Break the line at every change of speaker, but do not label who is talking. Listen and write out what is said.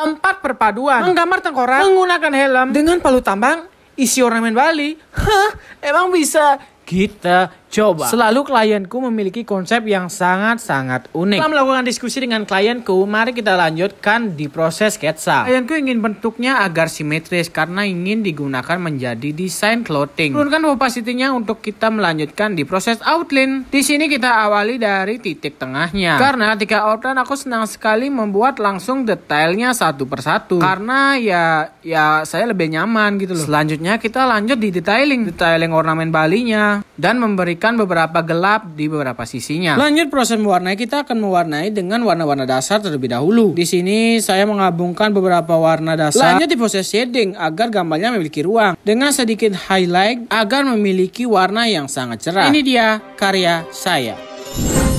Empat perpaduan, menggambar tengkorak, menggunakan helm, dengan palu tambang, isi ornamen Bali. Hah, emang bisa? Kita gitu. Coba. Selalu klienku memiliki konsep yang sangat-sangat unik. Setelah melakukan diskusi dengan klienku, mari kita lanjutkan di proses sketsa. Klienku ingin bentuknya agar simetris karena ingin digunakan menjadi desain clothing. Turunkan opacity-nya untuk kita melanjutkan di proses outline. Di sini kita awali dari titik tengahnya. Karena ketika outline aku senang sekali membuat langsung detailnya satu persatu. Karena ya ya saya lebih nyaman gitu loh. Selanjutnya kita lanjut di detailing. Detailing ornamen balinya dan memberi memberikan beberapa gelap di beberapa sisinya. Lanjut proses mewarnai, kita akan mewarnai dengan warna-warna dasar terlebih dahulu. Di sini saya menggabungkan beberapa warna dasar. Lanjut di proses shading agar gambarnya memiliki ruang dengan sedikit highlight agar memiliki warna yang sangat cerah. Ini dia karya saya.